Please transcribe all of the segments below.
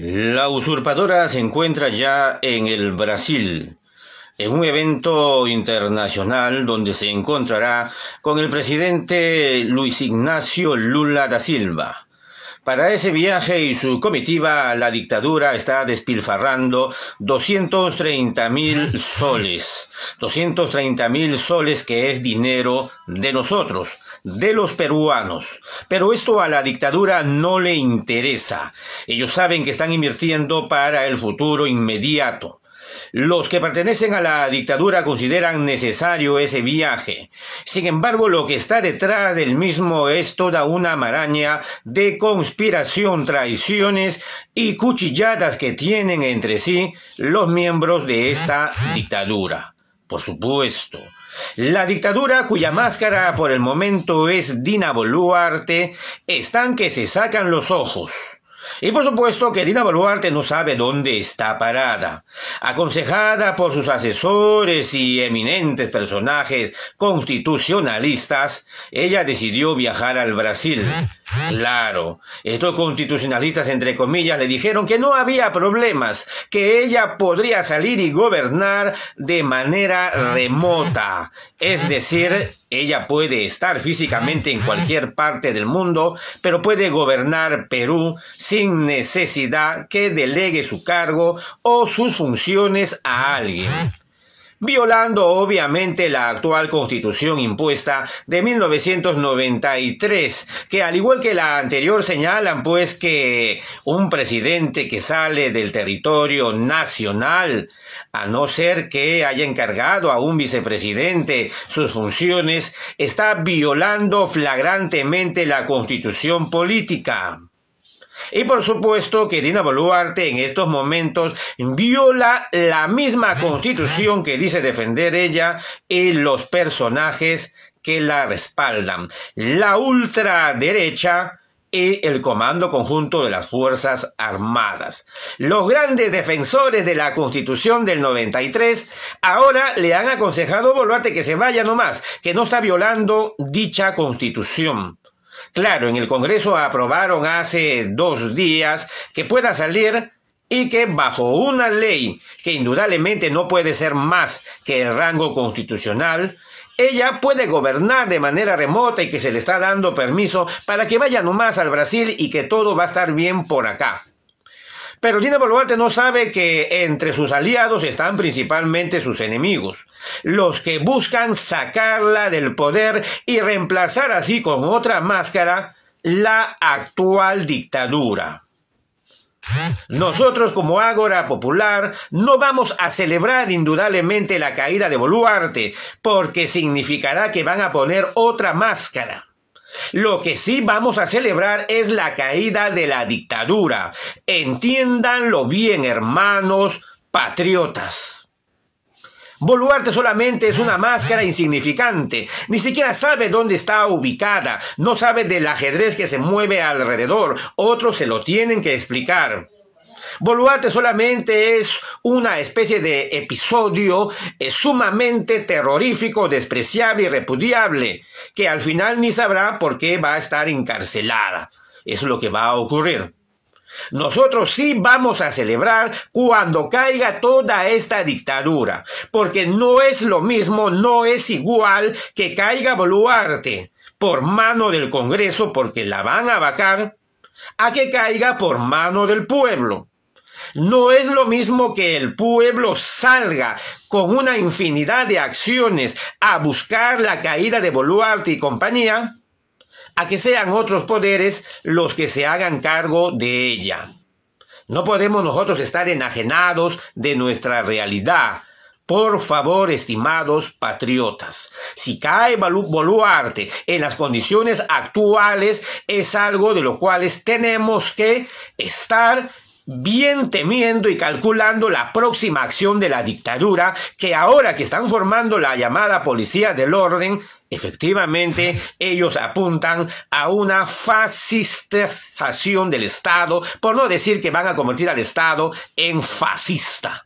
La usurpadora se encuentra ya en el Brasil, en un evento internacional donde se encontrará con el presidente Luis Ignacio Lula da Silva. Para ese viaje y su comitiva, la dictadura está despilfarrando 230 mil soles. 230 mil soles que es dinero de nosotros, de los peruanos. Pero esto a la dictadura no le interesa. Ellos saben que están invirtiendo para el futuro inmediato. Los que pertenecen a la dictadura consideran necesario ese viaje. Sin embargo, lo que está detrás del mismo es toda una maraña de conspiración, traiciones y cuchilladas que tienen entre sí los miembros de esta dictadura. Por supuesto. La dictadura, cuya máscara por el momento es Dina Boluarte, están que se sacan los ojos. Y por supuesto que Dina Baluarte no sabe dónde está parada. Aconsejada por sus asesores y eminentes personajes constitucionalistas, ella decidió viajar al Brasil. Claro, estos constitucionalistas, entre comillas, le dijeron que no había problemas, que ella podría salir y gobernar de manera remota, es decir, ella puede estar físicamente en cualquier parte del mundo, pero puede gobernar Perú sin necesidad que delegue su cargo o sus funciones a alguien violando obviamente la actual constitución impuesta de 1993, que al igual que la anterior señalan pues que un presidente que sale del territorio nacional, a no ser que haya encargado a un vicepresidente sus funciones, está violando flagrantemente la constitución política. Y por supuesto que Dina Boluarte en estos momentos viola la misma constitución que dice defender ella y los personajes que la respaldan. La ultraderecha y el Comando Conjunto de las Fuerzas Armadas. Los grandes defensores de la Constitución del 93 ahora le han aconsejado a Boluarte que se vaya nomás, que no está violando dicha Constitución. Claro, en el Congreso aprobaron hace dos días que pueda salir y que bajo una ley que indudablemente no puede ser más que el rango constitucional, ella puede gobernar de manera remota y que se le está dando permiso para que vaya nomás al Brasil y que todo va a estar bien por acá. Pero Dina Boluarte no sabe que entre sus aliados están principalmente sus enemigos, los que buscan sacarla del poder y reemplazar así con otra máscara la actual dictadura. Nosotros como Ágora Popular no vamos a celebrar indudablemente la caída de Boluarte, porque significará que van a poner otra máscara. Lo que sí vamos a celebrar es la caída de la dictadura. Entiéndanlo bien, hermanos patriotas. Boluarte solamente es una máscara insignificante, ni siquiera sabe dónde está ubicada, no sabe del ajedrez que se mueve alrededor, otros se lo tienen que explicar. Boluarte solamente es una especie de episodio eh, sumamente terrorífico, despreciable y repudiable, que al final ni sabrá por qué va a estar encarcelada. es lo que va a ocurrir. Nosotros sí vamos a celebrar cuando caiga toda esta dictadura, porque no es lo mismo, no es igual que caiga Boluarte por mano del Congreso porque la van a vacar, a que caiga por mano del pueblo. No es lo mismo que el pueblo salga con una infinidad de acciones a buscar la caída de Boluarte y compañía, a que sean otros poderes los que se hagan cargo de ella. No podemos nosotros estar enajenados de nuestra realidad. Por favor, estimados patriotas, si cae Boluarte en las condiciones actuales, es algo de lo cual tenemos que estar bien temiendo y calculando la próxima acción de la dictadura, que ahora que están formando la llamada policía del orden, efectivamente ellos apuntan a una fascistización del Estado, por no decir que van a convertir al Estado en fascista.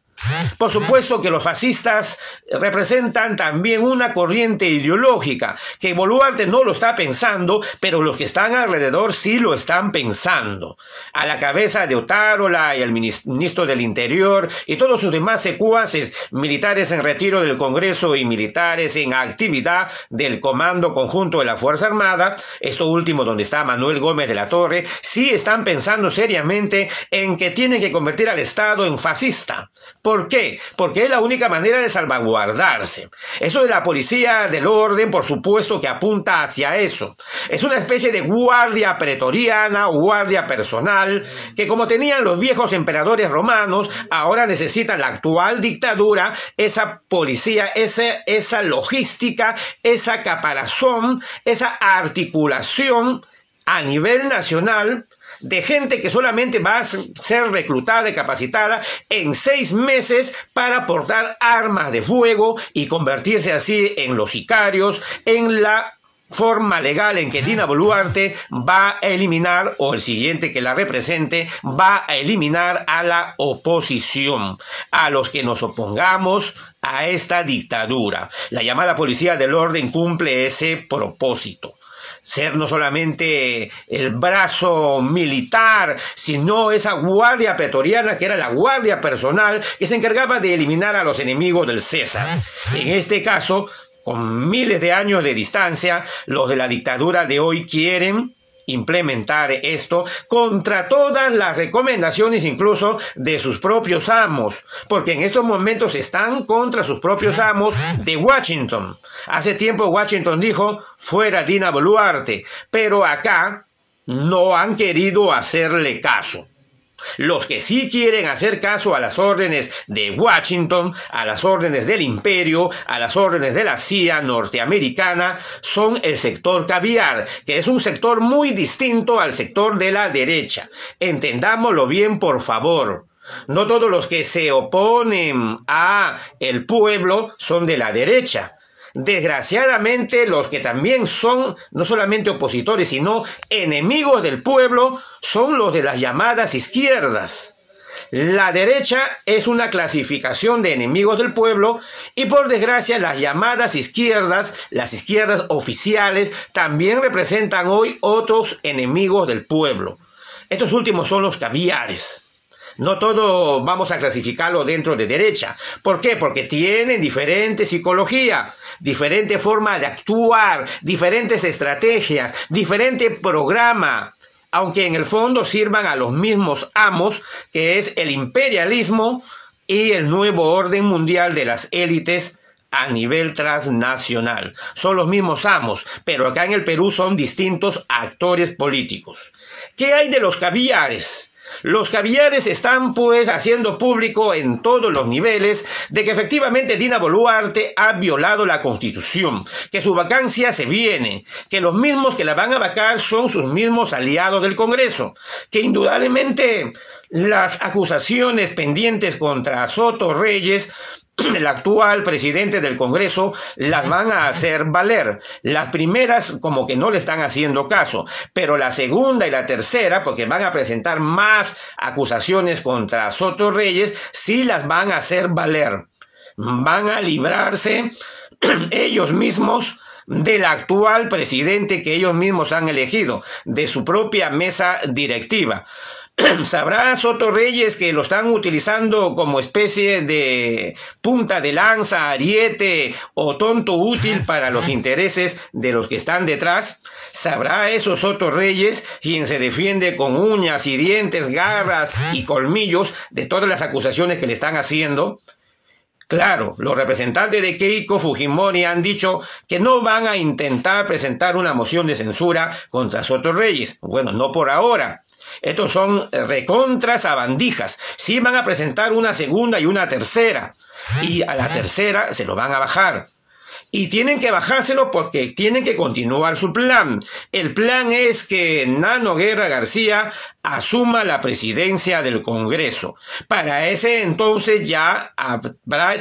Por supuesto que los fascistas representan también una corriente ideológica, que Boluarte no lo está pensando, pero los que están alrededor sí lo están pensando. A la cabeza de Otárola y el ministro del Interior y todos sus demás secuaces, militares en retiro del Congreso y militares en actividad del Comando Conjunto de la Fuerza Armada, esto último donde está Manuel Gómez de la Torre, sí están pensando seriamente en que tienen que convertir al Estado en fascista. ¿Por qué? Porque es la única manera de salvaguardarse. Eso de la policía del orden, por supuesto que apunta hacia eso. Es una especie de guardia pretoriana guardia personal que como tenían los viejos emperadores romanos, ahora necesita la actual dictadura, esa policía, esa, esa logística, esa caparazón, esa articulación a nivel nacional de gente que solamente va a ser reclutada y capacitada en seis meses para portar armas de fuego y convertirse así en los sicarios, en la forma legal en que Dina Boluarte va a eliminar, o el siguiente que la represente, va a eliminar a la oposición, a los que nos opongamos a esta dictadura. La llamada policía del orden cumple ese propósito ser no solamente el brazo militar, sino esa guardia pretoriana que era la guardia personal que se encargaba de eliminar a los enemigos del César. En este caso, con miles de años de distancia, los de la dictadura de hoy quieren implementar esto contra todas las recomendaciones incluso de sus propios amos, porque en estos momentos están contra sus propios amos de Washington. Hace tiempo Washington dijo, fuera Dina Boluarte, pero acá no han querido hacerle caso. Los que sí quieren hacer caso a las órdenes de Washington, a las órdenes del imperio, a las órdenes de la CIA norteamericana, son el sector caviar, que es un sector muy distinto al sector de la derecha. Entendámoslo bien, por favor. No todos los que se oponen a el pueblo son de la derecha. Desgraciadamente, los que también son no solamente opositores, sino enemigos del pueblo, son los de las llamadas izquierdas. La derecha es una clasificación de enemigos del pueblo y por desgracia las llamadas izquierdas, las izquierdas oficiales, también representan hoy otros enemigos del pueblo. Estos últimos son los caviares. No todo vamos a clasificarlo dentro de derecha. ¿Por qué? Porque tienen diferente psicología, diferente forma de actuar, diferentes estrategias, diferente programa aunque en el fondo sirvan a los mismos amos, que es el imperialismo y el nuevo orden mundial de las élites a nivel transnacional. Son los mismos amos, pero acá en el Perú son distintos actores políticos. ¿Qué hay de los caviares? Los caviares están pues haciendo público en todos los niveles de que efectivamente Dina Boluarte ha violado la constitución, que su vacancia se viene, que los mismos que la van a vacar son sus mismos aliados del Congreso, que indudablemente las acusaciones pendientes contra Soto Reyes el actual presidente del Congreso las van a hacer valer. Las primeras como que no le están haciendo caso, pero la segunda y la tercera, porque van a presentar más acusaciones contra Soto Reyes, sí las van a hacer valer. Van a librarse ellos mismos del actual presidente que ellos mismos han elegido, de su propia mesa directiva. Sabrá Soto Reyes que lo están utilizando como especie de punta de lanza, ariete o tonto útil para los intereses de los que están detrás. Sabrá esos Soto Reyes, quien se defiende con uñas y dientes, garras y colmillos de todas las acusaciones que le están haciendo. Claro, los representantes de Keiko Fujimori han dicho que no van a intentar presentar una moción de censura contra Soto Reyes. Bueno, no por ahora. Estos son eh, recontras a bandijas. Sí van a presentar una segunda y una tercera. Y a la tercera se lo van a bajar. Y tienen que bajárselo porque tienen que continuar su plan. El plan es que Nano Guerra García asuma la presidencia del Congreso. Para ese entonces ya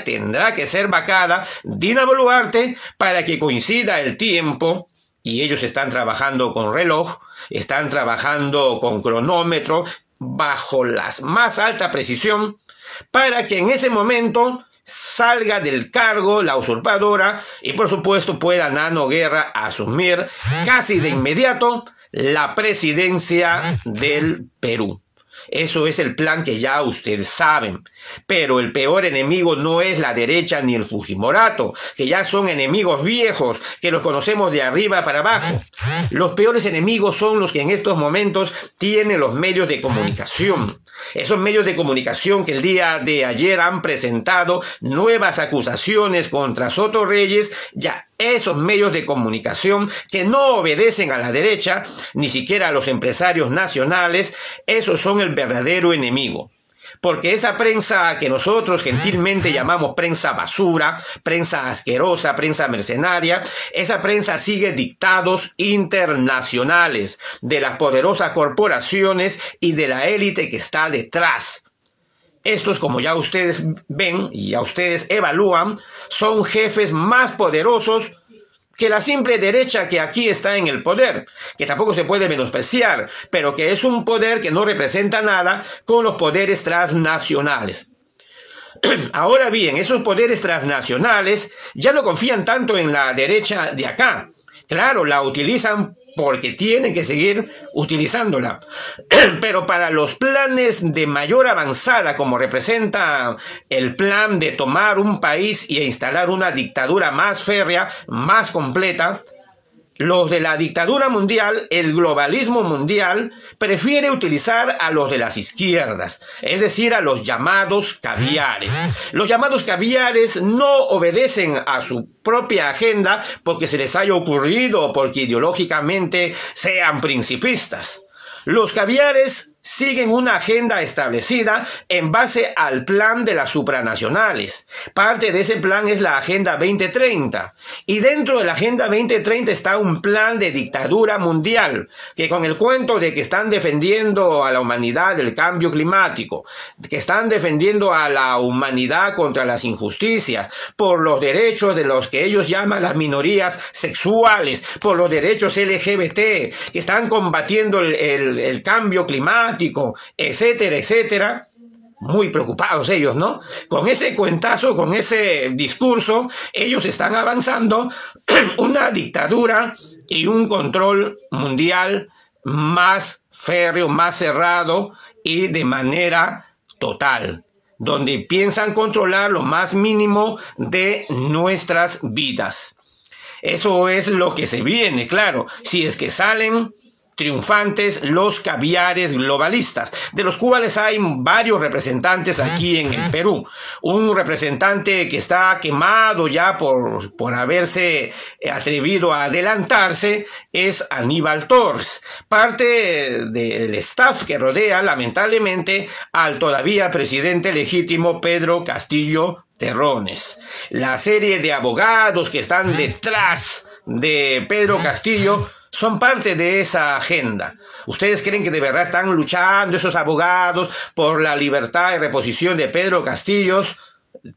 tendrá que ser vacada Dina Boluarte para que coincida el tiempo y ellos están trabajando con reloj, están trabajando con cronómetro bajo la más alta precisión para que en ese momento salga del cargo la usurpadora y por supuesto pueda Nano Guerra asumir casi de inmediato la presidencia del Perú. Eso es el plan que ya ustedes saben. Pero el peor enemigo no es la derecha ni el Fujimorato, que ya son enemigos viejos, que los conocemos de arriba para abajo. Los peores enemigos son los que en estos momentos tienen los medios de comunicación. Esos medios de comunicación que el día de ayer han presentado nuevas acusaciones contra Soto Reyes, ya esos medios de comunicación que no obedecen a la derecha, ni siquiera a los empresarios nacionales, esos son el verdadero enemigo. Porque esa prensa que nosotros gentilmente llamamos prensa basura, prensa asquerosa, prensa mercenaria, esa prensa sigue dictados internacionales de las poderosas corporaciones y de la élite que está detrás. Estos, como ya ustedes ven y ya ustedes evalúan, son jefes más poderosos que la simple derecha que aquí está en el poder, que tampoco se puede menospreciar, pero que es un poder que no representa nada con los poderes transnacionales. Ahora bien, esos poderes transnacionales ya no confían tanto en la derecha de acá. Claro, la utilizan porque tiene que seguir utilizándola. Pero para los planes de mayor avanzada, como representa el plan de tomar un país y e instalar una dictadura más férrea, más completa, los de la dictadura mundial, el globalismo mundial, prefiere utilizar a los de las izquierdas, es decir, a los llamados caviares. Los llamados caviares no obedecen a su propia agenda porque se les haya ocurrido o porque ideológicamente sean principistas. Los caviares siguen una agenda establecida en base al plan de las supranacionales. Parte de ese plan es la Agenda 2030. Y dentro de la Agenda 2030 está un plan de dictadura mundial, que con el cuento de que están defendiendo a la humanidad del cambio climático, que están defendiendo a la humanidad contra las injusticias, por los derechos de los que ellos llaman las minorías sexuales, por los derechos LGBT, que están combatiendo el, el cambio climático, etcétera, etcétera. Muy preocupados ellos, ¿no? Con ese cuentazo, con ese discurso, ellos están avanzando una dictadura y un control mundial más férreo, más cerrado y de manera total, donde piensan controlar lo más mínimo de nuestras vidas. Eso es lo que se viene, claro, si es que salen triunfantes los caviares globalistas, de los cuales hay varios representantes aquí en el Perú. Un representante que está quemado ya por, por haberse atrevido a adelantarse es Aníbal Torres, parte del staff que rodea lamentablemente al todavía presidente legítimo Pedro Castillo Terrones. La serie de abogados que están detrás de Pedro Castillo son parte de esa agenda. ¿Ustedes creen que de verdad están luchando esos abogados por la libertad y reposición de Pedro Castillos?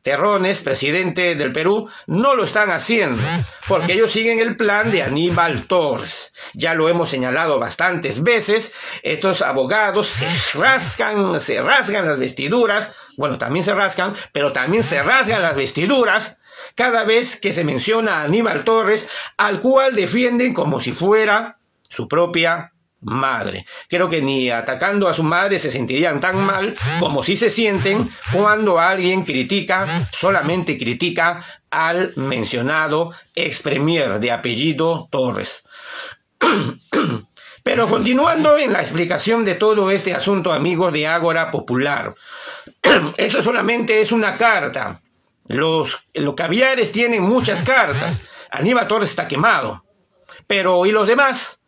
Terrones, presidente del Perú, no lo están haciendo, porque ellos siguen el plan de Aníbal Torres. Ya lo hemos señalado bastantes veces, estos abogados se rasgan, se rasgan las vestiduras bueno, también se rascan, pero también se rasgan las vestiduras cada vez que se menciona a Aníbal Torres, al cual defienden como si fuera su propia madre. Creo que ni atacando a su madre se sentirían tan mal como si se sienten cuando alguien critica, solamente critica al mencionado ex premier de apellido Torres. Pero continuando en la explicación de todo este asunto, amigos de Ágora Popular, eso solamente es una carta. Los, los caviares tienen muchas cartas. Aníbal Torres está quemado. Pero, ¿y los demás?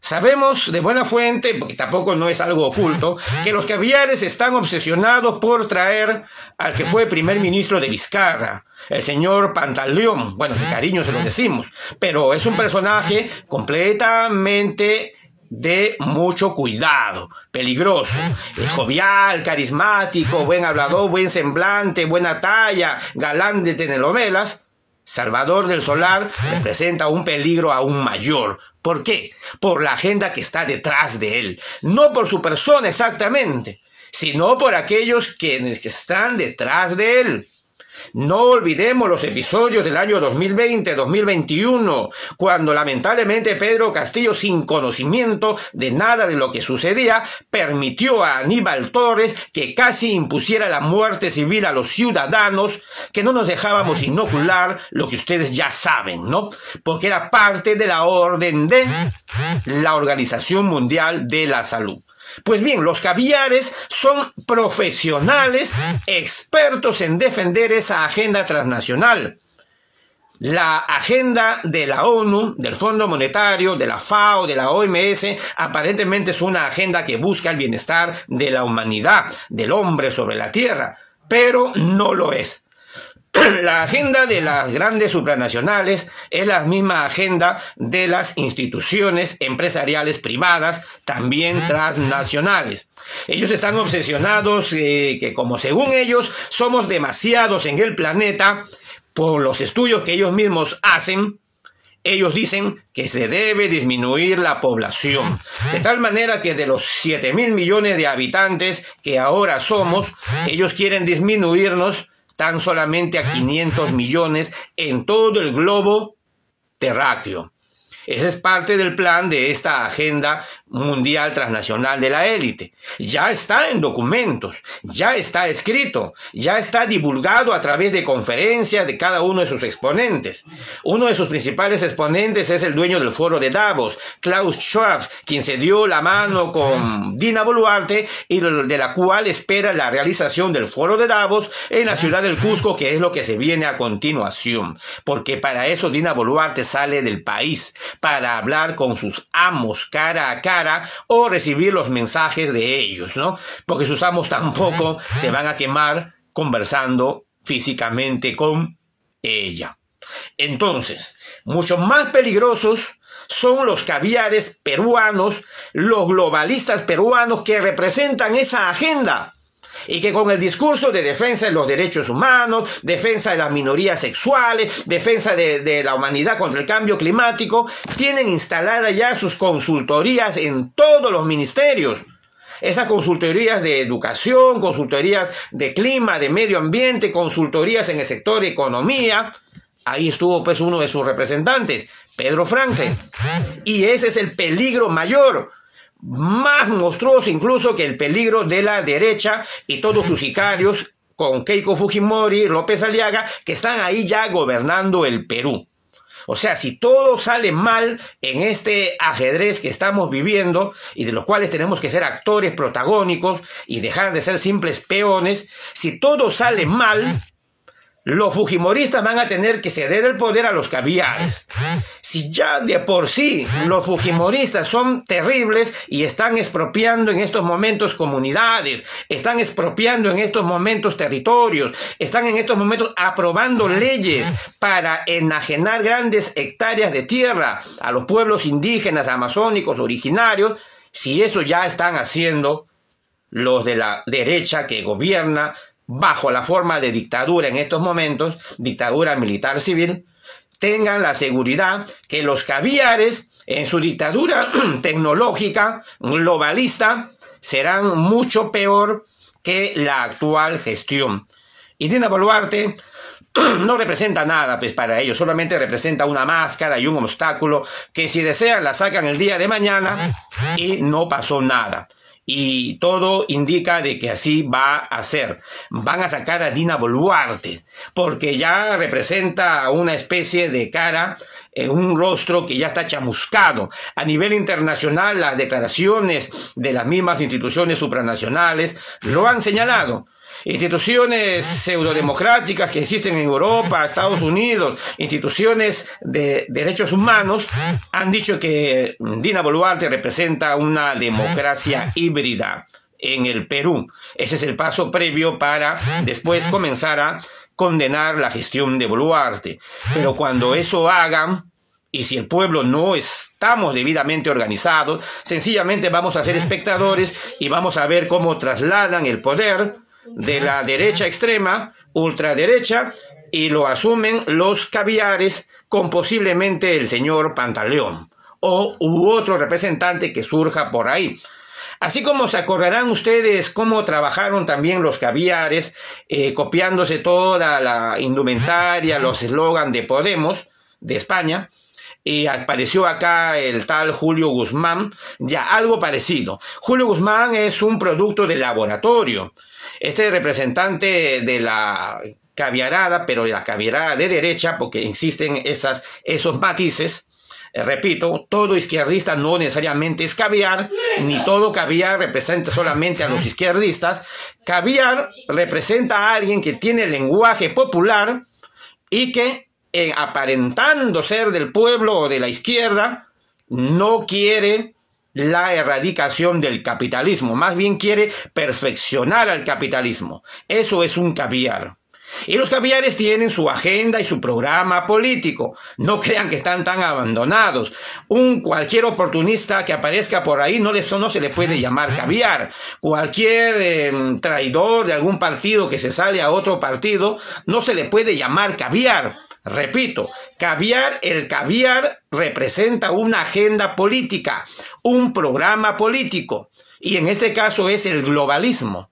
Sabemos de buena fuente, porque tampoco no es algo oculto, que los caviares están obsesionados por traer al que fue primer ministro de Vizcarra, el señor Pantaleón. Bueno, de cariño se lo decimos, pero es un personaje completamente de mucho cuidado, peligroso, eh, jovial, carismático, buen hablador, buen semblante, buena talla, galán de telenovelas, Salvador del Solar representa un peligro aún mayor. ¿Por qué? Por la agenda que está detrás de él, no por su persona exactamente, sino por aquellos que están detrás de él. No olvidemos los episodios del año 2020-2021, cuando lamentablemente Pedro Castillo, sin conocimiento de nada de lo que sucedía, permitió a Aníbal Torres que casi impusiera la muerte civil a los ciudadanos, que no nos dejábamos inocular lo que ustedes ya saben, ¿no? Porque era parte de la orden de la Organización Mundial de la Salud. Pues bien, los caviares son profesionales expertos en defender esa agenda transnacional. La agenda de la ONU, del Fondo Monetario, de la FAO, de la OMS, aparentemente es una agenda que busca el bienestar de la humanidad, del hombre sobre la tierra, pero no lo es. la agenda de las grandes supranacionales es la misma agenda de las instituciones empresariales privadas, también transnacionales. Ellos están obsesionados eh, que como según ellos somos demasiados en el planeta, por los estudios que ellos mismos hacen, ellos dicen que se debe disminuir la población. De tal manera que de los 7 mil millones de habitantes que ahora somos, ellos quieren disminuirnos tan solamente a 500 millones en todo el globo terráqueo. Ese es parte del plan de esta agenda mundial transnacional de la élite. Ya está en documentos, ya está escrito, ya está divulgado a través de conferencias de cada uno de sus exponentes. Uno de sus principales exponentes es el dueño del foro de Davos, Klaus Schwab, quien se dio la mano con Dina Boluarte y de la cual espera la realización del foro de Davos en la ciudad del Cusco, que es lo que se viene a continuación. Porque para eso Dina Boluarte sale del país para hablar con sus amos cara a cara o recibir los mensajes de ellos, ¿no? Porque sus amos tampoco se van a quemar conversando físicamente con ella. Entonces, mucho más peligrosos son los caviares peruanos, los globalistas peruanos que representan esa agenda y que con el discurso de defensa de los derechos humanos, defensa de las minorías sexuales, defensa de, la humanidad contra el cambio climático, tienen instaladas ya sus consultorías en todos los ministerios. Esas consultorías de educación, consultorías de clima, de medio ambiente, consultorías en el sector de economía. Ahí estuvo pues uno de sus representantes, Pedro Franklin. Y ese es el peligro mayor, más monstruoso incluso que el peligro de la derecha y todos sus sicarios con Keiko Fujimori, López Aliaga, que están ahí ya gobernando el Perú. O sea, si todo sale mal en este ajedrez que estamos viviendo y de los cuales tenemos que ser actores protagónicos y dejar de ser simples peones, si todo sale mal, los fujimoristas van a tener que ceder el poder a los caviares. Si ya de por sí los fujimoristas son terribles y están expropiando en estos momentos comunidades, están expropiando en estos momentos territorios, están en estos momentos aprobando leyes para enajenar grandes hectáreas de tierra a los pueblos indígenas, amazónicos, originarios, si eso ya están haciendo los de la derecha que gobierna bajo la forma de dictadura en estos momentos, dictadura militar civil, tengan la seguridad que los caviares en su dictadura tecnológica globalista serán mucho peor que la actual gestión. Y Dina Boluarte no representa nada pues para ellos, solamente representa una máscara y un obstáculo que si desean la sacan el día de mañana y no pasó nada y todo indica de que así va a ser. Van a sacar a Dina Boluarte, porque ya representa una especie de cara, eh, un rostro que ya está chamuscado. A nivel internacional, las declaraciones de las mismas instituciones supranacionales lo han señalado instituciones pseudodemocráticas que existen en Europa, Estados Unidos, instituciones de derechos humanos, han dicho que Dina Boluarte representa una democracia híbrida en el Perú. Ese es el paso previo para después comenzar a condenar la gestión de Boluarte. Pero cuando eso hagan, y si el pueblo no estamos debidamente organizados, sencillamente vamos a ser espectadores y vamos a ver cómo trasladan el poder de la derecha extrema, ultraderecha, y lo asumen los caviares con posiblemente el señor Pantaleón o u otro representante que surja por ahí. Así como se acordarán ustedes cómo trabajaron también los caviares, eh, copiándose toda la indumentaria, los eslogan de Podemos, de España, y apareció acá el tal Julio Guzmán, ya algo parecido. Julio Guzmán es un producto de laboratorio este representante de la caviarada, pero de la caviarada de derecha, porque existen esas, esos matices, eh, repito, todo izquierdista no necesariamente es caviar, ni todo caviar representa solamente a los izquierdistas. Caviar representa a alguien que tiene lenguaje popular y que eh, aparentando ser del pueblo o de la izquierda, no quiere la erradicación del capitalismo, más bien quiere perfeccionar al capitalismo. Eso es un caviar. Y los caviares tienen su agenda y su programa político. No crean que están tan abandonados. Un cualquier oportunista que aparezca por ahí no, no se le puede llamar caviar. Cualquier em, traidor de algún partido que se sale a otro partido no se le puede llamar caviar. Repito, caviar, el caviar representa una agenda política, un programa político, y en este caso es el globalismo.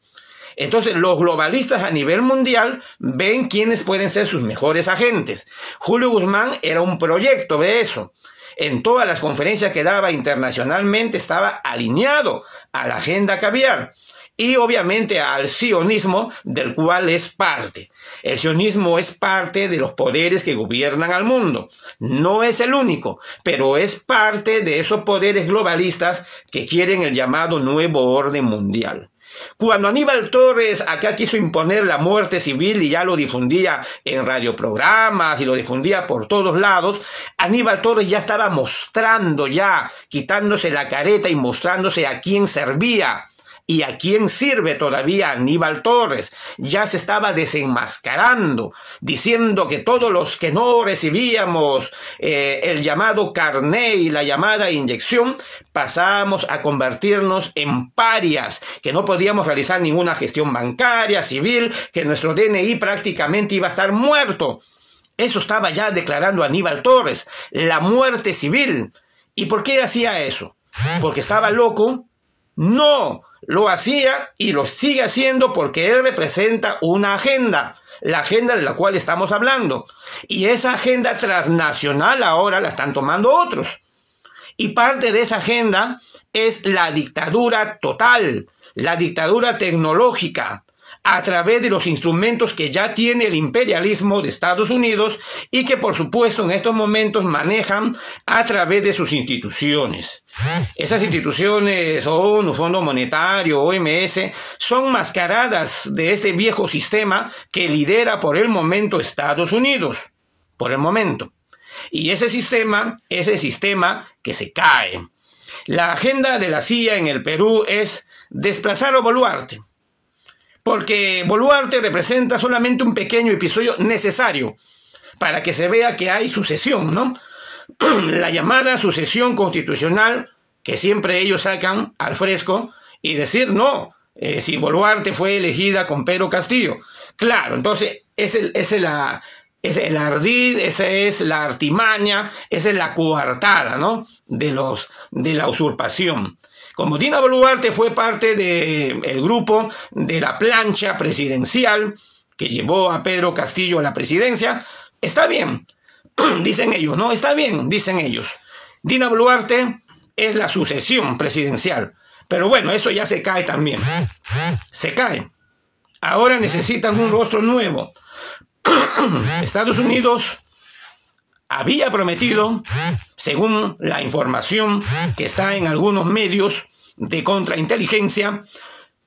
Entonces, los globalistas a nivel mundial ven quiénes pueden ser sus mejores agentes. Julio Guzmán era un proyecto de eso. En todas las conferencias que daba internacionalmente estaba alineado a la agenda caviar y obviamente al sionismo del cual es parte. El sionismo es parte de los poderes que gobiernan al mundo. No es el único, pero es parte de esos poderes globalistas que quieren el llamado nuevo orden mundial. Cuando Aníbal Torres acá quiso imponer la muerte civil y ya lo difundía en radioprogramas y lo difundía por todos lados, Aníbal Torres ya estaba mostrando ya, quitándose la careta y mostrándose a quién servía. ¿Y a quién sirve todavía Aníbal Torres? Ya se estaba desenmascarando, diciendo que todos los que no recibíamos eh, el llamado carné y la llamada inyección, pasamos a convertirnos en parias, que no podíamos realizar ninguna gestión bancaria, civil, que nuestro DNI prácticamente iba a estar muerto. Eso estaba ya declarando Aníbal Torres, la muerte civil. ¿Y por qué hacía eso? Porque estaba loco, no, lo hacía y lo sigue haciendo porque él representa una agenda, la agenda de la cual estamos hablando. Y esa agenda transnacional ahora la están tomando otros. Y parte de esa agenda es la dictadura total, la dictadura tecnológica, a través de los instrumentos que ya tiene el imperialismo de Estados Unidos y que por supuesto en estos momentos manejan a través de sus instituciones. Esas instituciones, ONU, Fondo Monetario, OMS, son mascaradas de este viejo sistema que lidera por el momento Estados Unidos. Por el momento. Y ese sistema, ese sistema que se cae. La agenda de la CIA en el Perú es desplazar a Boluarte, porque Boluarte representa solamente un pequeño episodio necesario para que se vea que hay sucesión, ¿no? La llamada sucesión constitucional que siempre ellos sacan al fresco y decir no, eh, si Boluarte fue elegida con Pedro Castillo. Claro, entonces ese es la, el ardid, esa es la artimaña, esa es la coartada, ¿no? De los de la usurpación. Como Dina Boluarte fue parte del grupo de la plancha presidencial que llevó a Pedro Castillo a la presidencia, está bien, dicen ellos, no, está bien, dicen ellos. Dina Boluarte es la sucesión presidencial. Pero bueno, eso ya se cae también. Se cae. Ahora necesitan un rostro nuevo. Estados Unidos había prometido, según la información que está en algunos medios de contrainteligencia,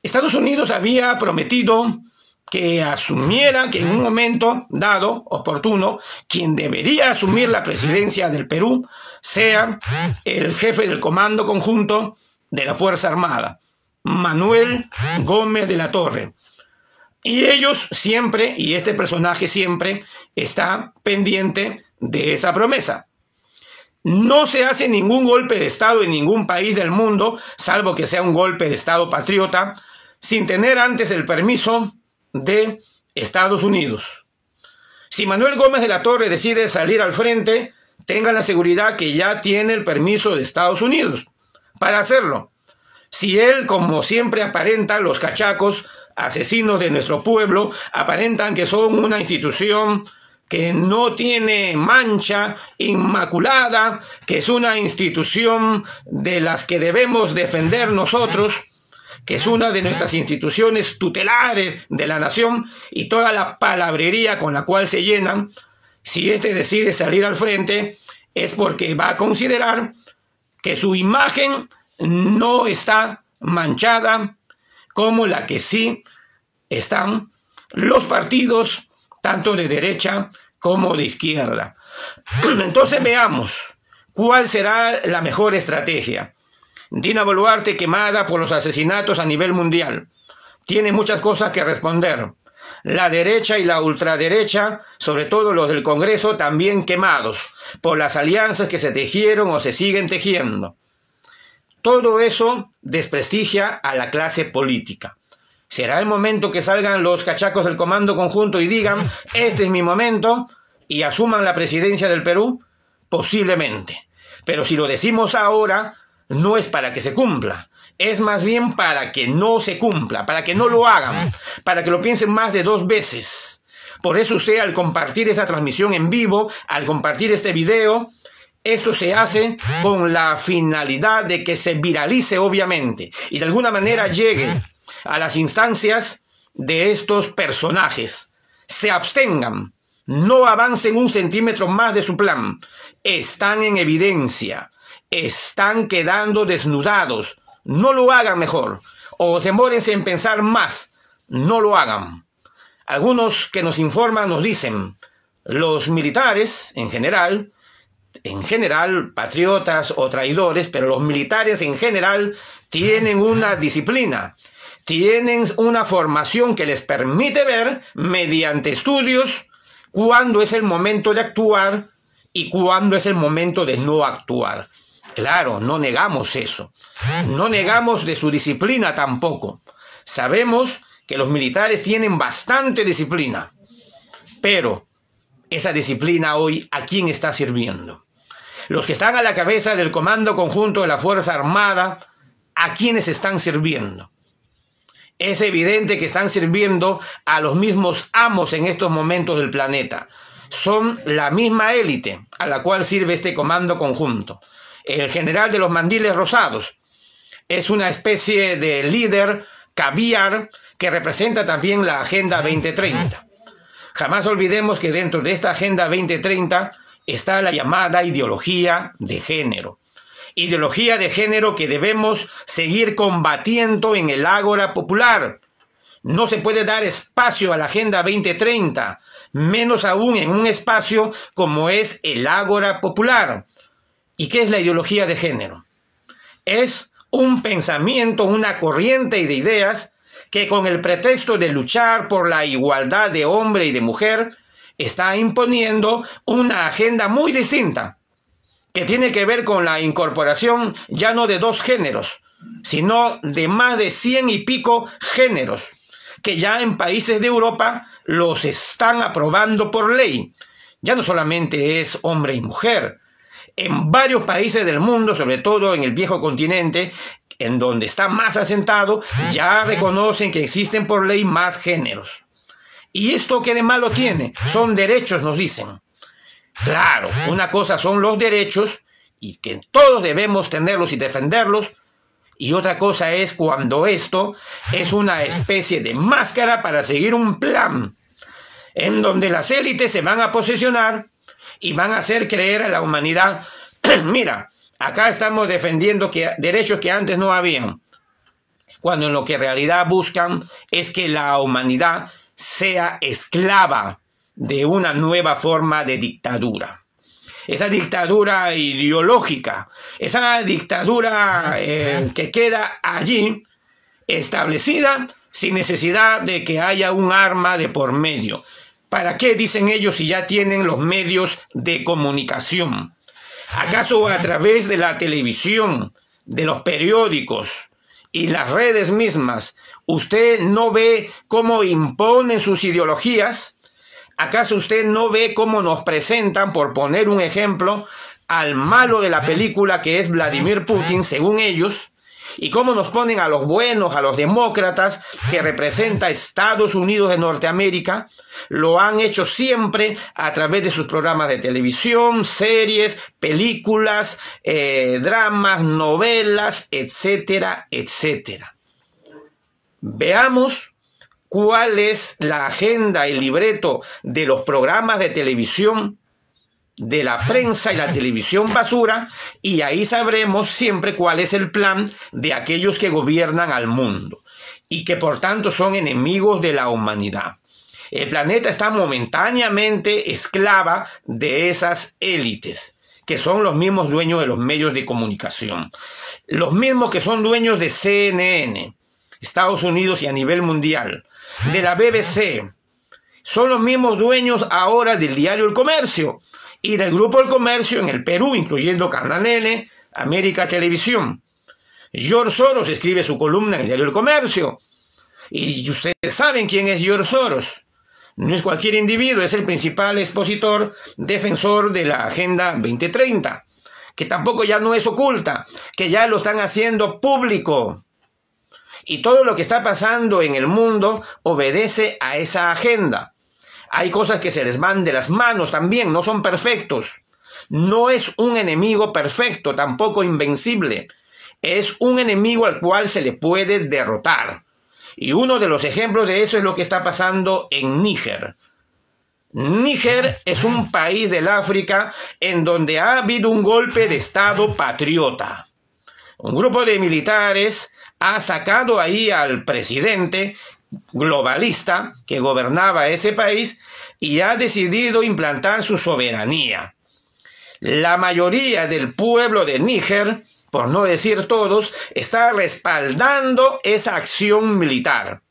Estados Unidos había prometido que asumiera que en un momento dado, oportuno, quien debería asumir la presidencia del Perú sea el jefe del Comando Conjunto de la Fuerza Armada, Manuel Gómez de la Torre. Y ellos siempre, y este personaje siempre, está pendiente de esa promesa. No se hace ningún golpe de Estado en ningún país del mundo, salvo que sea un golpe de Estado patriota, sin tener antes el permiso de Estados Unidos. Si Manuel Gómez de la Torre decide salir al frente, Tenga la seguridad que ya tiene el permiso de Estados Unidos para hacerlo. Si él, como siempre aparenta. los cachacos, asesinos de nuestro pueblo, aparentan que son una institución que no tiene mancha inmaculada, que es una institución de las que debemos defender nosotros, que es una de nuestras instituciones tutelares de la nación y toda la palabrería con la cual se llenan, si este decide salir al frente, es porque va a considerar que su imagen no está manchada como la que sí están los partidos tanto de derecha como de izquierda. Entonces veamos cuál será la mejor estrategia. Dina Boluarte quemada por los asesinatos a nivel mundial. Tiene muchas cosas que responder. La derecha y la ultraderecha, sobre todo los del Congreso, también quemados por las alianzas que se tejieron o se siguen tejiendo. Todo eso desprestigia a la clase política. Será el momento que salgan los cachacos del Comando Conjunto y digan, este es mi momento, y asuman la presidencia del Perú, posiblemente. Pero si lo decimos ahora, no es para que se cumpla, es más bien para que no se cumpla, para que no lo hagan, para que lo piensen más de dos veces. Por eso usted al compartir esta transmisión en vivo, al compartir este video, esto se hace con la finalidad de que se viralice, obviamente, y de alguna manera llegue a las instancias de estos personajes. Se abstengan, no avancen un centímetro más de su plan. Están en evidencia, están quedando desnudados. No lo hagan mejor, o demórense en pensar más. No lo hagan. Algunos que nos informan nos dicen, los militares en general, en general, patriotas o traidores, pero los militares en general tienen una disciplina tienen una formación que les permite ver mediante estudios cuándo es el momento de actuar y cuándo es el momento de no actuar. Claro, no negamos eso. No negamos de su disciplina tampoco. Sabemos que los militares tienen bastante disciplina, pero esa disciplina hoy a quién está sirviendo. Los que están a la cabeza del Comando Conjunto de la Fuerza Armada, ¿a quiénes están sirviendo? Es evidente que están sirviendo a los mismos amos en estos momentos del planeta. Son la misma élite a la cual sirve este comando conjunto. El general de los mandiles rosados es una especie de líder caviar que representa también la Agenda 2030. Jamás olvidemos que dentro de esta Agenda 2030 está la llamada ideología de género ideología de género que debemos seguir combatiendo en el ágora popular. No se puede dar espacio a la Agenda 2030, menos aún en un espacio como es el ágora popular. ¿Y qué es la ideología de género? Es un pensamiento, una corriente de ideas que con el pretexto de luchar por la igualdad de hombre y de mujer, está imponiendo una agenda muy distinta que tiene que ver con la incorporación ya no de dos géneros, sino de más de cien y pico géneros, que ya en países de Europa los están aprobando por ley. Ya no solamente es hombre y mujer. En varios países del mundo, sobre todo en el viejo continente, en donde está más asentado, ya reconocen que existen por ley más géneros. ¿Y esto qué de malo tiene? Son derechos, nos dicen. Claro, una cosa son los derechos y que todos debemos tenerlos y defenderlos. Y otra cosa es cuando esto es una especie de máscara para seguir un plan en donde las élites se van a posicionar y van a hacer creer a la humanidad, mira, acá estamos defendiendo que, derechos que antes no habían, cuando en lo que en realidad buscan es que la humanidad sea esclava de una nueva forma de dictadura. Esa dictadura ideológica, esa dictadura eh, que queda allí establecida sin necesidad de que haya un arma de por medio. ¿Para qué dicen ellos si ya tienen los medios de comunicación? ¿Acaso a través de la televisión, de los periódicos, y las redes mismas, usted no ve cómo imponen sus ideologías, ¿Acaso usted no ve cómo nos presentan, por poner un ejemplo, al malo de la película que es Vladimir Putin, según ellos? ¿Y cómo nos ponen a los buenos, a los demócratas, que representa Estados Unidos de Norteamérica? Lo han hecho siempre a través de sus programas de televisión, series, películas, eh, dramas, novelas, etcétera, etcétera. Veamos cuál es la agenda, el libreto de los programas de televisión, de la prensa y la televisión basura, y ahí sabremos siempre cuál es el plan de aquellos que gobiernan al mundo y que por tanto son enemigos de la humanidad. El planeta está momentáneamente esclava de esas élites, que son los mismos dueños de los medios de comunicación, los mismos que son dueños de CNN, Estados Unidos y a nivel mundial, de la BBC. Son los mismos dueños ahora del diario El Comercio y del Grupo El Comercio en el Perú, incluyendo Candanele, América Televisión. George Soros escribe su columna en el diario El Comercio. Y ustedes saben quién es George Soros. No es cualquier individuo, es el principal expositor, defensor de la Agenda 2030, que tampoco ya no es oculta, que ya lo están haciendo público. Y todo lo que está pasando en el mundo obedece a esa agenda. Hay cosas que se les van de las manos también, no son perfectos. No es un enemigo perfecto, tampoco invencible. Es un enemigo al cual se le puede derrotar. Y uno de los ejemplos de eso es lo que está pasando en Níger. Níger es un país del África en donde ha habido un golpe de Estado patriota. Un grupo de militares ha sacado ahí al presidente globalista que gobernaba ese país y ha decidido implantar su soberanía. La mayoría del pueblo de Níger, por no decir todos, está respaldando esa acción militar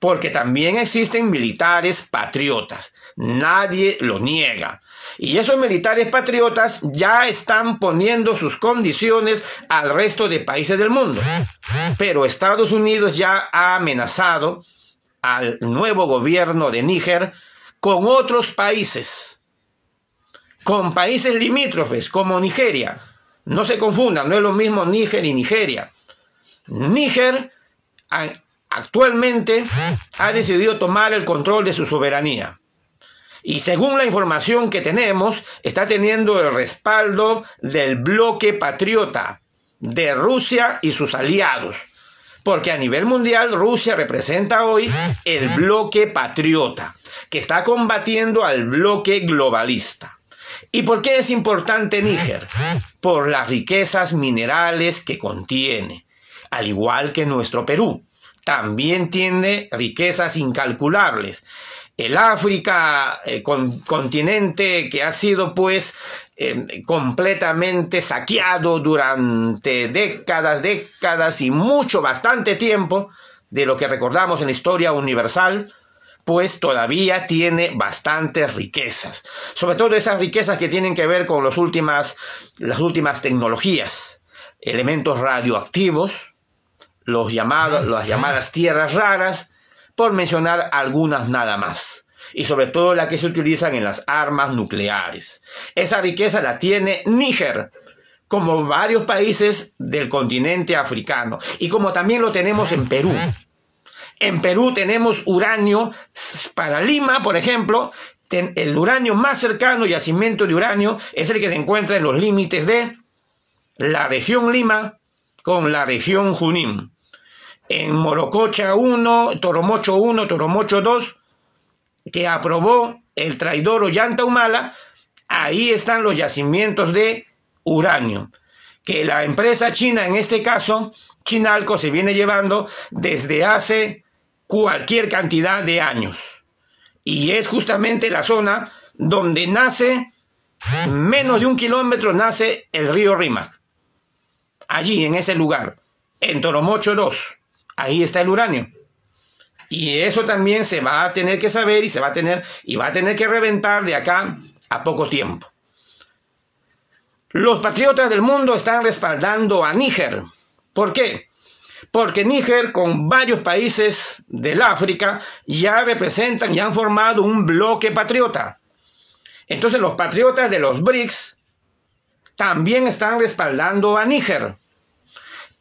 porque también existen militares patriotas, nadie lo niega. Y esos militares patriotas ya están poniendo sus condiciones al resto de países del mundo. Pero Estados Unidos ya ha amenazado al nuevo gobierno de Níger con otros países, con países limítrofes como Nigeria. No se confundan, no es lo mismo Níger y Nigeria. Níger actualmente ha decidido tomar el control de su soberanía. Y según la información que tenemos, está teniendo el respaldo del bloque patriota de Rusia y sus aliados. Porque a nivel mundial Rusia representa hoy el bloque patriota, que está combatiendo al bloque globalista. ¿Y por qué es importante Níger? Por las riquezas minerales que contiene, al igual que nuestro Perú también tiene riquezas incalculables. El África, eh, continente que ha sido pues em, completamente saqueado durante décadas, décadas y mucho, bastante tiempo de lo que recordamos en la historia universal, pues todavía tiene bastantes riquezas. Sobre todo esas riquezas que tienen que ver con últimas, las últimas tecnologías, elementos radioactivos, los las llamadas tierras raras, por mencionar algunas nada más, y sobre todo las que se utilizan en las armas nucleares. Esa riqueza la tiene Níger, como varios países del continente africano, y como también lo tenemos en Perú. En Perú tenemos uranio para Lima, por ejemplo, el uranio más cercano, yacimiento de uranio, es el que se encuentra en los límites de la región Lima, con la región Junín. En Morococha 1, Toromocho 1, Toromocho 2, que aprobó el traidor Ollanta Humala, ahí están los yacimientos de uranio que la empresa china, en este caso Chinalco, se viene llevando desde hace cualquier cantidad de años. Y es justamente la zona donde nace, menos de un kilómetro, nace el río Rímac allí en ese lugar, en Toromocho 2, ahí está el uranio. Y eso también se va a tener que saber y se va a tener y va a tener que reventar de acá a poco tiempo. Los patriotas del mundo están respaldando a Níger. ¿Por qué? Porque Níger con varios países del África ya representan y han formado un bloque patriota. Entonces los patriotas de los BRICS también están respaldando a Níger.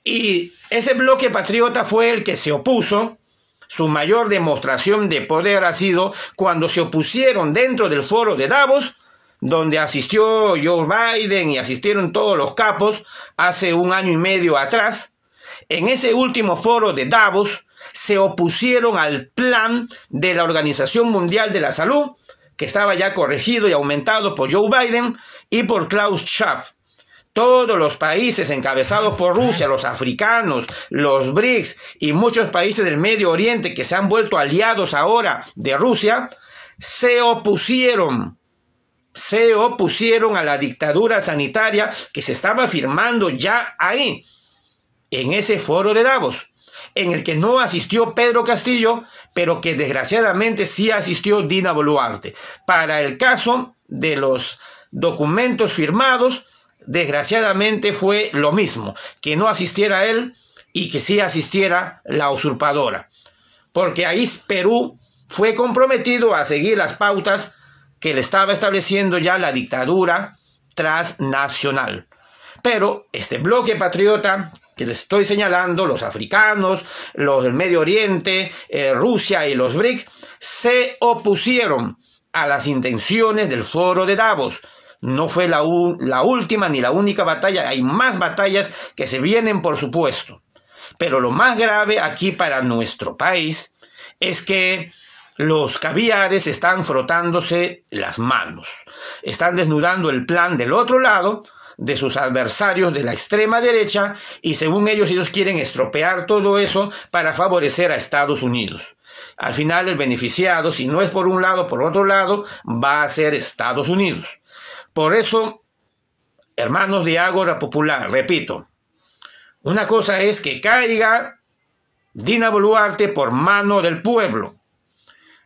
Y ese bloque patriota fue el que se opuso. Su mayor demostración de poder ha sido cuando se opusieron dentro del foro de Davos, donde asistió Joe Biden y asistieron todos los capos hace un año y medio atrás. En ese último foro de Davos se opusieron al plan de la Organización Mundial de la Salud, que estaba ya corregido y aumentado por Joe Biden, y por Klaus Schaaf Todos los países encabezados por Rusia, los africanos, los BRICS y muchos países del Medio Oriente que se han vuelto aliados ahora de Rusia, se opusieron se opusieron a la dictadura sanitaria que se estaba firmando ya ahí, en ese foro de Davos, en el que no asistió Pedro Castillo, pero que desgraciadamente sí asistió Dina Boluarte. Para el caso de los documentos firmados, desgraciadamente fue lo mismo, que no asistiera él y que sí asistiera la usurpadora, porque ahí Perú fue comprometido a seguir las pautas que le estaba estableciendo ya la dictadura transnacional. Pero este bloque patriota que les estoy señalando, los africanos, los del Medio Oriente, eh, Rusia y los BRIC, se opusieron a las intenciones del foro de Davos, no fue la, última ni la única batalla, hay más batallas que se vienen, por supuesto. Pero lo más grave aquí para nuestro país es que los caviares están frotándose las manos, están desnudando el plan del otro lado de sus adversarios de la extrema derecha y según ellos ellos quieren estropear todo eso para favorecer a Estados Unidos. Al final el beneficiado, si no es por un lado, por otro lado, va a ser Estados Unidos. Por eso, hermanos de Ágora Popular, repito, una cosa es que caiga Dina Boluarte por mano del pueblo.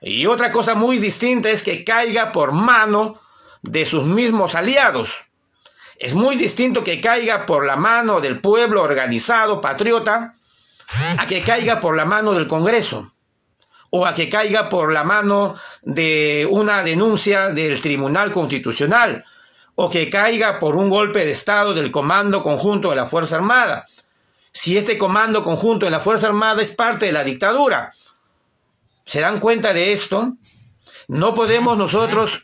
Y otra cosa muy distinta es que caiga por mano de sus mismos aliados. Es muy distinto que caiga por la mano del pueblo organizado, patriota, a que caiga por la mano del Congreso o a que caiga por la mano de una denuncia del Tribunal Constitucional o que caiga por un golpe de Estado del Comando Conjunto de la Fuerza Armada. Si este Comando Conjunto de la Fuerza Armada es parte de la dictadura, ¿se dan cuenta de esto? No podemos nosotros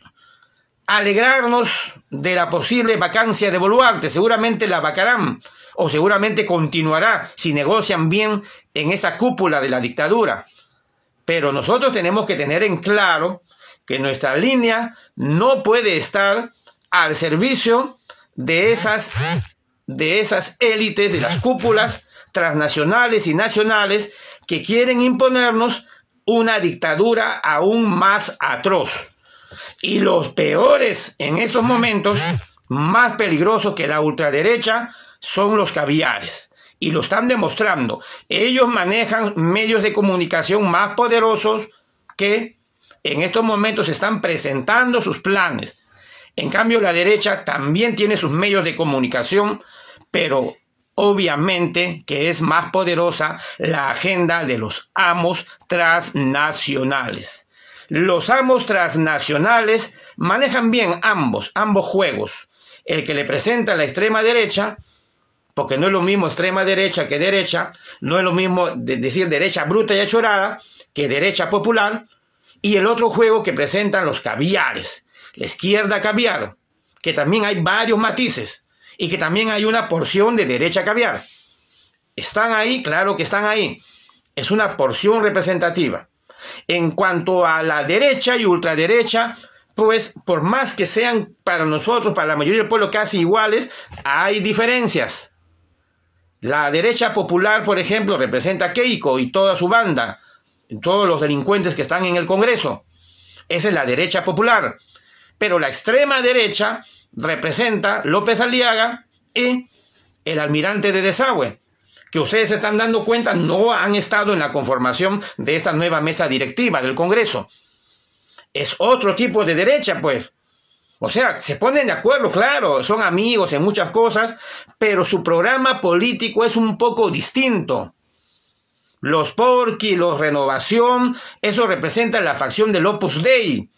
alegrarnos de la posible vacancia de Boluarte, seguramente la vacarán o seguramente continuará si negocian bien en esa cúpula de la dictadura. Pero nosotros tenemos que tener en claro que nuestra línea no puede estar al servicio de esas, de esas élites, de las cúpulas transnacionales y nacionales que quieren imponernos una dictadura aún más atroz. Y los peores en estos momentos, más peligrosos que la ultraderecha, son los caviares. Y lo están demostrando. Ellos manejan medios de comunicación más poderosos que en estos momentos están presentando sus planes. En cambio, la derecha también tiene sus medios de comunicación, pero obviamente que es más poderosa la agenda de los amos transnacionales. Los amos transnacionales manejan bien ambos, ambos juegos. El que le presenta la extrema derecha, porque no es lo mismo extrema derecha que derecha, no es lo mismo decir derecha bruta y achorada que derecha popular, y el otro juego que presentan los caviares, la izquierda caviar, que también hay varios matices y que también hay una porción de derecha caviar. ¿Están ahí? Claro que están ahí. Es una porción representativa. En cuanto a la derecha y ultraderecha, pues por más que sean para nosotros, para la mayoría del pueblo casi iguales, hay diferencias. La derecha popular, por ejemplo, representa a Keiko y toda su banda, todos los delincuentes que están en el Congreso. Esa es la derecha popular pero la extrema derecha representa López Aliaga y el almirante de desagüe, que ustedes se están dando cuenta no han estado en la conformación de esta nueva mesa directiva del Congreso. Es otro tipo de derecha, pues. O sea, se ponen de acuerdo, claro, son amigos en muchas cosas, pero su programa político es un poco distinto. Los Porky, los Renovación, eso representa la facción del Opus Dei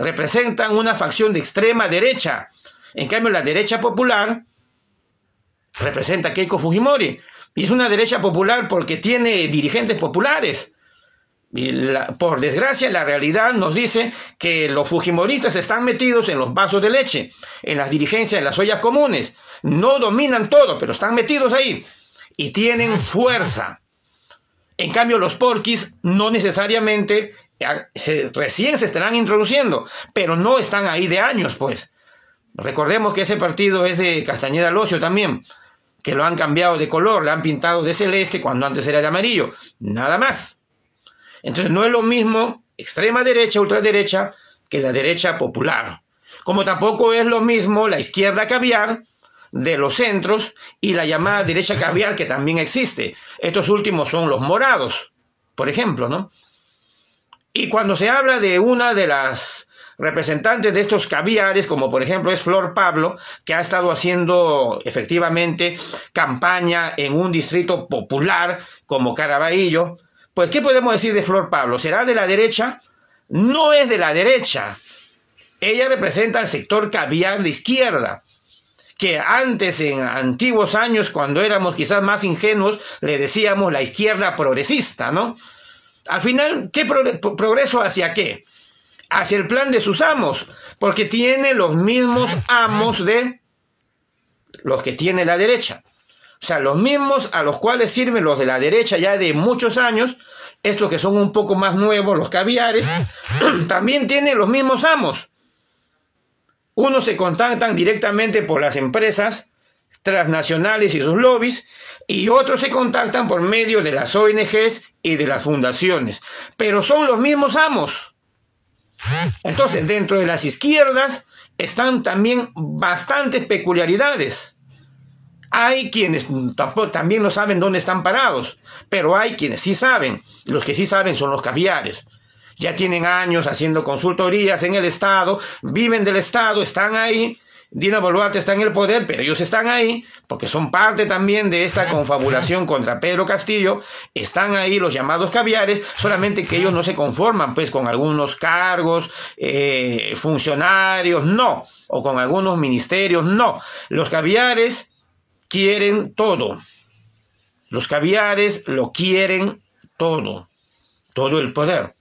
representan una facción de extrema derecha. En cambio, la derecha popular representa Keiko Fujimori. Y es una derecha popular porque tiene dirigentes populares. por desgracia, la realidad nos dice que los fujimoristas están metidos en los vasos de leche, en las dirigencias, de las ollas comunes. No dominan todo, pero están metidos ahí. Y tienen fuerza. En cambio, los porquis no necesariamente recién se estarán introduciendo, pero no están ahí de años, pues. Recordemos que ese partido es de Castañeda Locio también, que lo han cambiado de color, le han pintado de celeste cuando antes era de amarillo, nada más. Entonces no es lo mismo extrema derecha, ultraderecha, que la derecha popular. Como tampoco es lo mismo la izquierda caviar de los centros y la llamada derecha caviar que también existe. Estos últimos son los morados, por ejemplo, ¿no? Y cuando se habla de una de las representantes de estos caviares, como por ejemplo es Flor Pablo, que ha estado haciendo efectivamente campaña en un distrito popular como Caraballo, pues ¿qué podemos decir de Flor Pablo? ¿Será de la derecha? No es de la derecha. Ella representa al sector caviar de izquierda que antes en antiguos años, cuando éramos quizás más ingenuos, le decíamos la izquierda progresista, ¿no? Al final, ¿qué progreso hacia qué? Hacia el plan de sus amos, porque tiene los mismos amos de los que tiene la derecha. O sea, los mismos a los cuales sirven los de la derecha ya de muchos años, estos que son un poco más nuevos, los caviares, también tienen los mismos amos. Unos se contactan directamente por las empresas transnacionales y sus lobbies, y otros se contactan por medio de las ONGs y de las fundaciones, pero son los mismos amos. Entonces, dentro de las izquierdas están también bastantes peculiaridades. Hay quienes tampoco, también no saben dónde están parados, pero hay quienes sí saben. Los que sí saben son los caviares. Ya tienen años haciendo consultorías en el Estado, viven del Estado, están ahí Dina Boluarte está en el poder, pero ellos están ahí porque son parte también de esta confabulación contra Pedro Castillo. Están ahí los llamados caviares, solamente que ellos no se conforman pues con algunos cargos, eh, funcionarios, no, o con algunos ministerios, no. Los caviares quieren todo. Los caviares lo quieren todo, todo el poder.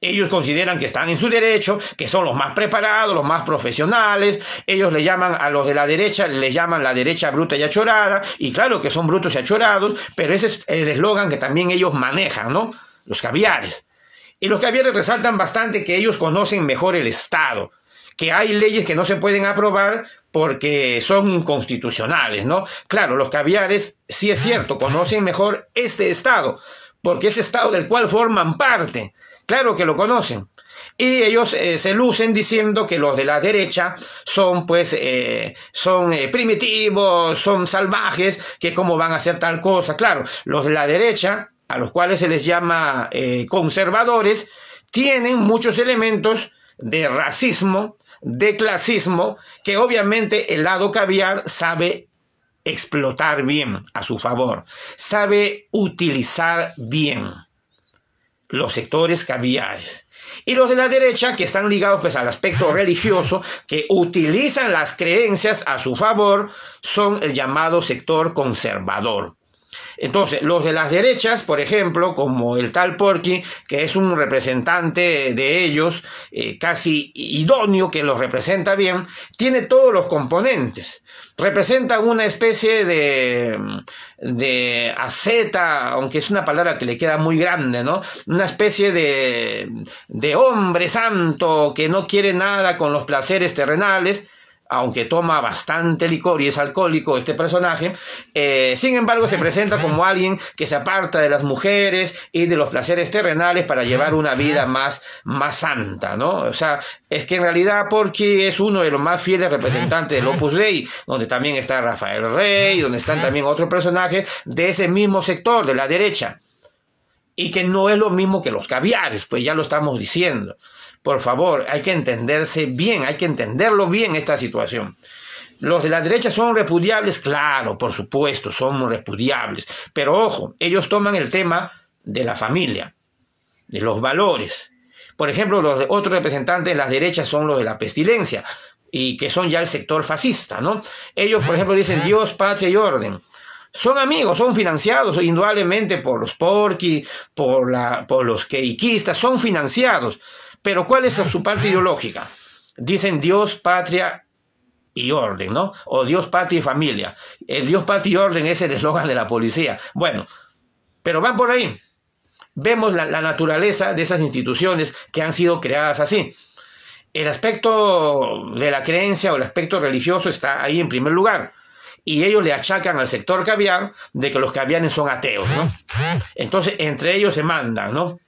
Ellos consideran que están en su derecho, que son los más preparados, los más profesionales. Ellos le llaman a los de la derecha, le llaman la derecha bruta y achorada. Y claro que son brutos y achorados, pero ese es el eslogan que también ellos manejan, ¿no? Los caviares. Y los caviares resaltan bastante que ellos conocen mejor el Estado, que hay leyes que no se pueden aprobar porque son inconstitucionales, ¿no? Claro, los caviares, sí es cierto, conocen mejor este Estado, porque es Estado del cual forman parte. Claro que lo conocen. Y ellos eh, se lucen diciendo que los de la derecha son pues eh, son eh, primitivos, son salvajes, que cómo van a hacer tal cosa. Claro, los de la derecha, a los cuales se les llama conservadores, tienen muchos elementos de racismo, de clasismo, que obviamente el lado caviar sabe explotar bien a su favor, sabe utilizar bien los sectores caviares. Y los de la derecha, que están ligados pues, al aspecto religioso, que utilizan las creencias a su favor, son el llamado sector conservador. Entonces, los de las derechas, por ejemplo, como el tal Porky, que es un representante de ellos, eh, casi idóneo, que los representa bien, tiene todos los componentes. representa una especie de, de asceta, aunque es una palabra que le queda muy grande, ¿no? Una especie de, de hombre santo que no quiere nada con los placeres terrenales, aunque toma bastante licor y es alcohólico este personaje, eh, sin embargo se presenta como alguien que se aparta de las mujeres y de los placeres terrenales para llevar una vida más, más santa, ¿no? O sea, es que en realidad porque es uno de los más fieles representantes del Opus Dei, donde también está Rafael Rey, donde están también otros personajes de ese mismo sector, de la derecha y que no es lo mismo que los caviares, pues ya lo estamos diciendo. Por favor, hay que entenderse bien, hay que entenderlo bien esta situación. Los de la derecha son repudiables, claro, por supuesto, son repudiables. Pero ojo, ellos toman el tema de la familia, de los valores. Por ejemplo, los de otros representantes de las derechas son los de la pestilencia, y que son ya el sector fascista, ¿no? Ellos, por ejemplo, dicen Dios, patria y orden. Son amigos, son financiados indudablemente por los porquis... por, la, por los queiquistas, son financiados pero ¿cuál es su parte ideológica? Dicen Dios, patria y orden, ¿no? O Dios, patria y familia. El Dios, patria y orden es el eslogan de la policía. Bueno, pero van por ahí. Vemos la, naturaleza de esas instituciones que han sido creadas así. El aspecto de la creencia o el aspecto religioso está ahí en primer lugar y ellos le achacan al sector caviar de que los cavianes son ateos, ¿no? Entonces, entre ellos se mandan, ¿no?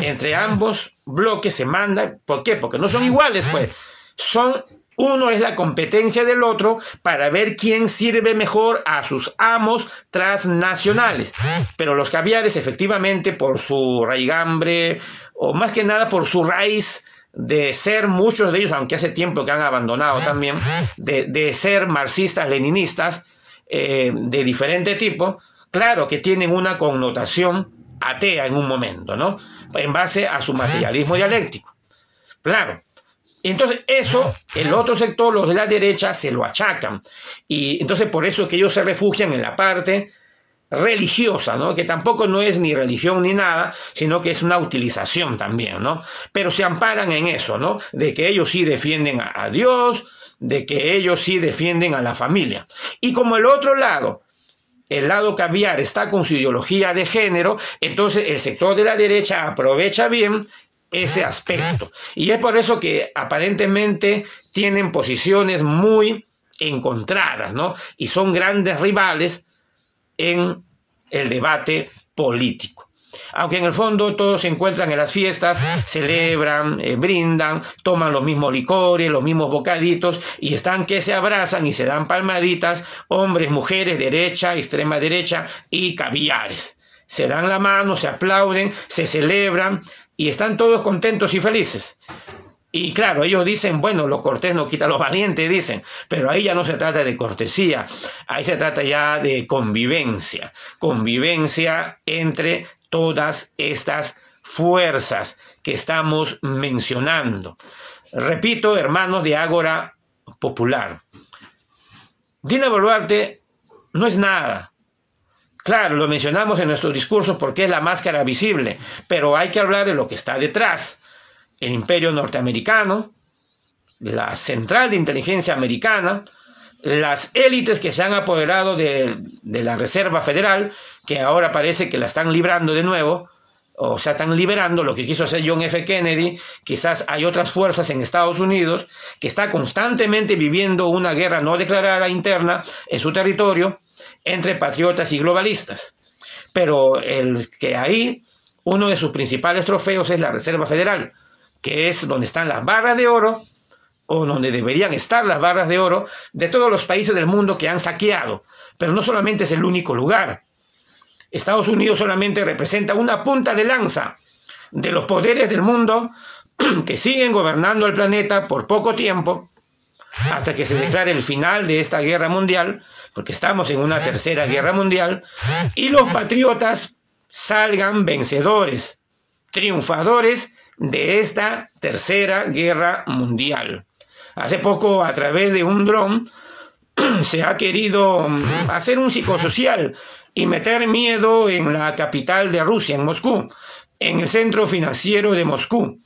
Entre ambos bloque se manda. ¿Por qué? Porque no son iguales, pues. Son uno es la competencia del otro para ver quién sirve mejor a sus amos transnacionales. Pero los caviares, efectivamente, por su raigambre, o más que nada por su raíz de ser muchos de ellos, aunque hace tiempo que han abandonado también, de, ser marxistas, leninistas, eh, de diferente tipo, claro que tienen una connotación atea en un momento, ¿no? En base a su materialismo dialéctico. Claro. Entonces, eso, el otro sector, los de la derecha, se lo achacan. Y entonces, por eso es que ellos se refugian en la parte religiosa, ¿no? Que tampoco no es ni religión ni nada, sino que es una utilización también, ¿no? Pero se amparan en eso, ¿no? De que ellos sí defienden a, a Dios, de que ellos sí defienden a la familia. Y como el otro lado el lado caviar está con su ideología de género, entonces el sector de la derecha aprovecha bien ese aspecto. Y es por eso que aparentemente tienen posiciones muy encontradas, ¿no? Y son grandes rivales en el debate político. Aunque en el fondo todos se encuentran en las fiestas, celebran, eh, brindan, toman los mismos licores, los mismos bocaditos y están que se abrazan y se dan palmaditas, hombres, mujeres, derecha, extrema derecha y caviares. Se dan la mano, se aplauden, se celebran y están todos contentos y felices. Y claro, ellos dicen, bueno, lo cortés no quita los valientes, dicen, pero ahí ya no se trata de cortesía, ahí se trata ya de convivencia, convivencia entre todas estas fuerzas que estamos mencionando. Repito, hermanos de Ágora Popular, Dina Boluarte no es nada. Claro, lo mencionamos en nuestro discurso porque es la máscara visible, pero hay que hablar de lo que está detrás. El imperio norteamericano, la central de inteligencia americana, las élites que se han apoderado de, la Reserva Federal, que ahora parece que la están librando de nuevo, o sea, están liberando lo que quiso hacer John F. Kennedy, quizás hay otras fuerzas en Estados Unidos que está constantemente viviendo una guerra no declarada interna en su territorio entre patriotas y globalistas. Pero el que ahí uno de sus principales trofeos es la Reserva Federal, que es donde están las barras de oro o donde deberían estar las barras de oro de todos los países del mundo que han saqueado. Pero no solamente es el único lugar. Estados Unidos solamente representa una punta de lanza de los poderes del mundo que siguen gobernando el planeta por poco tiempo, hasta que se declare el final de esta guerra mundial, porque estamos en una tercera guerra mundial, y los patriotas salgan vencedores, triunfadores de esta tercera guerra mundial. Hace poco, a través de un dron, se ha querido mm, hacer un psicosocial y meter miedo en la capital de Rusia, en Moscú, en el centro financiero de Moscú.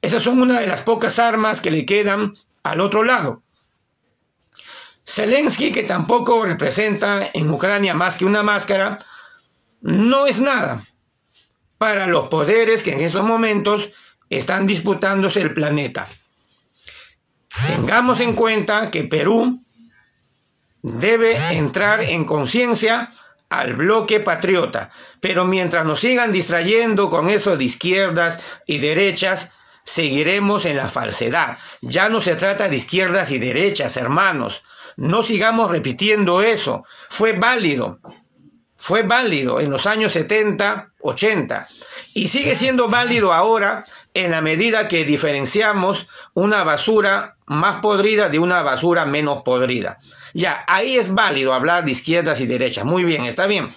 Esas son una de las pocas armas que le quedan al otro lado. Zelensky, que tampoco representa en Ucrania más que una máscara, no es nada para los poderes que en esos momentos están disputándose el planeta. Tengamos en cuenta que Perú debe entrar en conciencia al bloque patriota, pero mientras nos sigan distrayendo con eso de izquierdas y derechas, seguiremos en la falsedad. Ya no se trata de izquierdas y derechas, hermanos. No sigamos repitiendo eso. Fue válido. Fue válido en los años 70, 80. Y sigue siendo válido ahora en la medida que diferenciamos una basura más podrida de una basura menos podrida. Ya, ahí es válido hablar de izquierdas y derechas. Muy bien, está bien.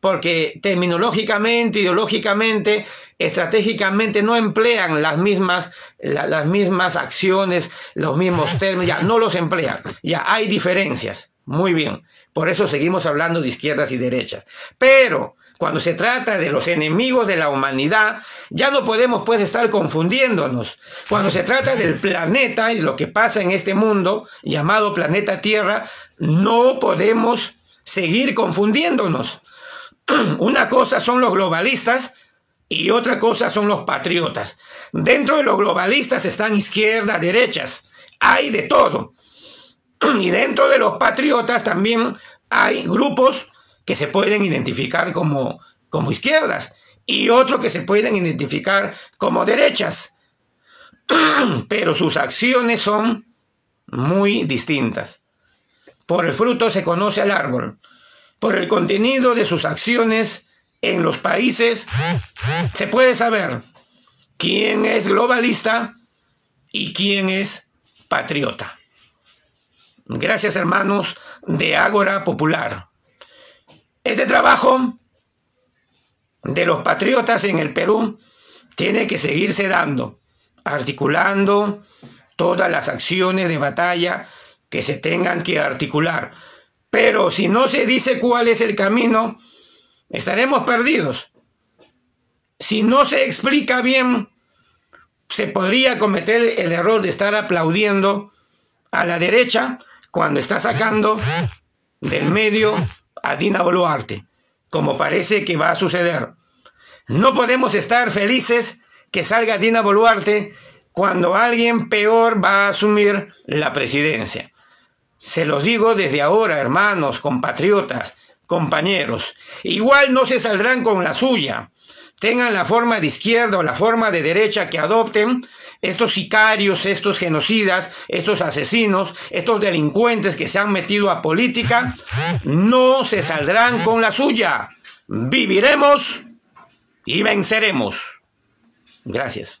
Porque terminológicamente, ideológicamente, estratégicamente no emplean las mismas, las mismas acciones, los mismos términos, ya no los emplean. Ya hay diferencias. Muy bien. Por eso seguimos hablando de izquierdas y derechas. Pero cuando se trata de los enemigos de la humanidad, ya no podemos pues estar confundiéndonos. Cuando se trata del planeta y lo que pasa en este mundo llamado planeta Tierra, no podemos seguir confundiéndonos. Una cosa son los globalistas y otra cosa son los patriotas. Dentro de los globalistas están izquierdas, derechas, hay de todo. Y dentro de los patriotas también hay grupos que se pueden identificar como, como izquierdas y otros que se pueden identificar como derechas. Pero sus acciones son muy distintas. Por el fruto se conoce al árbol. Por el contenido de sus acciones en los países se puede saber quién es globalista y quién es patriota. Gracias hermanos de Ágora Popular. Este trabajo de los patriotas en el Perú tiene que seguirse dando, articulando todas las acciones de batalla que se tengan que articular. Pero si no se dice cuál es el camino, estaremos perdidos. Si no se explica bien, se podría cometer el error de estar aplaudiendo a la derecha cuando está sacando del medio a Dina Boluarte, como parece que va a suceder. No podemos estar felices que salga Dina Boluarte cuando alguien peor va a asumir la presidencia. Se los digo desde ahora, hermanos, compatriotas, compañeros. Igual no se saldrán con la suya. Tengan la forma de izquierda o la forma de derecha que adopten, estos sicarios, estos genocidas, estos asesinos, estos delincuentes que se han metido a política, no se saldrán con la suya. Viviremos y venceremos. Gracias.